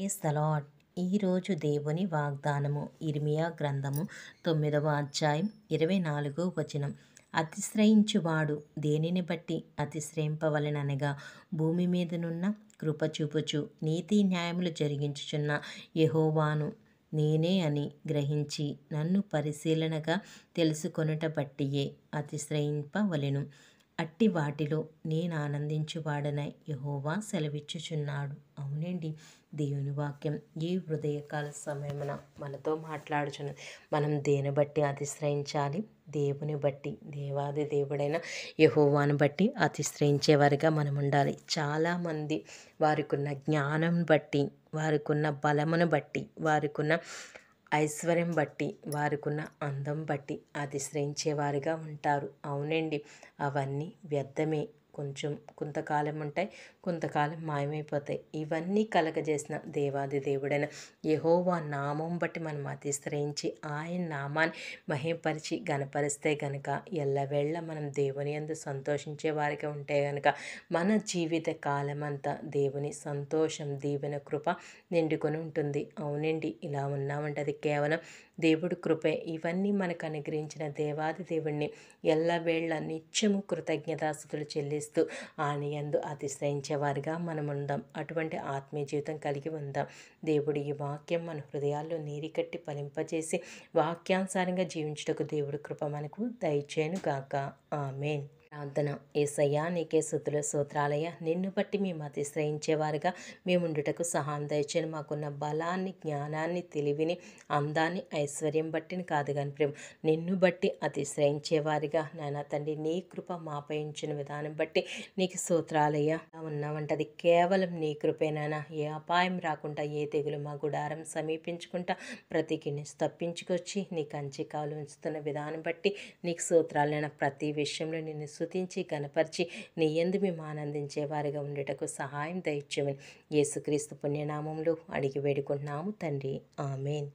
ఏస్తలాడ్ ఈరోజు దేవుని వాగ్దానము ఇర్మియా గ్రంథము తొమ్మిదవ అధ్యాయం ఇరవై నాలుగవ వచనం అతిశ్రయించువాడు దేనిని బట్టి అతిశ్రయింపవలననగా భూమి మీదనున్న కృపచూపుచు నీతి న్యాయములు జరిగించుచున్న యహోవాను నేనే అని గ్రహించి నన్ను పరిశీలనగా తెలుసుకొనుట బట్టియే అతిశ్రయింపవలెను అట్టి వాటిలో నేను ఆనందించువాడనై యహోవా సెలవిచ్చుచున్నాడు అవునండి దేవుని వాక్యం ఈ హృదయకాల సమయమున మనతో మాట్లాడుచున్నది మనం దేని బట్టి అతిశ్రయించాలి దేవుని బట్టి దేవాది దేవుడైన యహోవాను బట్టి అతిశ్రయించేవారిగా మనం ఉండాలి చాలామంది వారికున్న జ్ఞానం బట్టి వారికున్న బలమును బట్టి వారికున్న ఐశ్వర్యం బట్టి వారికున్న అందం బట్టి అతిశ్రయించేవారిగా ఉంటారు అవునండి అవన్నీ వ్యర్థమే కొంచెం కొంతకాలం ఉంటాయి కొంతకాలం మాయమైపోతాయి ఇవన్నీ కలగజేసిన దేవాది దేవుడైన యహోవా నామం బట్టి మనం అతిశ్రయించి ఆయన నామాన్ని మహింపరిచి గనపరిస్తే గనక ఎల్లవేళ్ళ మనం దేవుని అందు సంతోషించే వారికి ఉంటే గనక మన జీవిత కాలం దేవుని సంతోషం దీవెన కృప నిండుకొని ఉంటుంది అవునండి ఇలా ఉన్నామంటే అది కేవలం దేవుడు కృపే ఇవన్నీ మనకు అనుగ్రహించిన దేవాది దేవుణ్ణి ఎల్లవేళ్ళ నిత్యము కృతజ్ఞతాస్థుతులు చెల్లిస్తే చేస్తూ ఆనయందు అతిశయించేవారుగా మనం ఉందాం అటువంటి ఆత్మీయ జీవితం కలిగి ఉందాం దేవుడు ఈ వాక్యం మన హృదయాల్లో నీరికట్టి పలింపజేసి వాక్యానుసారంగా జీవించుటకు దేవుడు కృప మనకు దయచేయను గాక ఆమెన్ ప్రార్థన ఏసయ్యా నీకే సుతుల సూత్రాలయ నిన్ను బట్టి మేము అతిశ్రయించేవారుగా మేముండుటకు సహాయం దయచేయండి మాకున్న బలాన్ని జ్ఞానాన్ని తెలివిని అందాన్ని ఐశ్వర్యం బట్టిని కాదు కాని ప్రేమ నిన్ను బట్టి అతిశ్రయించేవారిగా నాయన తండ్రి నీ కృప మాపయించిన విధానం బట్టి నీకు సూత్రాలయ్య ఉన్నామంటది కేవలం నీ కృపేనైనా ఏ అపాయం రాకుండా ఏ తెగులు మా గుడారం సమీపించకుండా ప్రతి కిన్నెస్ తప్పించుకొచ్చి నీ కంచి కాలు ఉంచుతున్న విధానం బట్టి నీకు సూత్రాలైన ప్రతి విషయంలో నిన్ను స్థుతించి కనపరిచి నీ ఎందు మేము ఆనందించే వారిగా ఉండేటకు సహాయం దయచేమని యేసుక్రీస్తు పుణ్యనామంలో అడిగి వేడుకుంటున్నాము తండ్రి ఆమెన్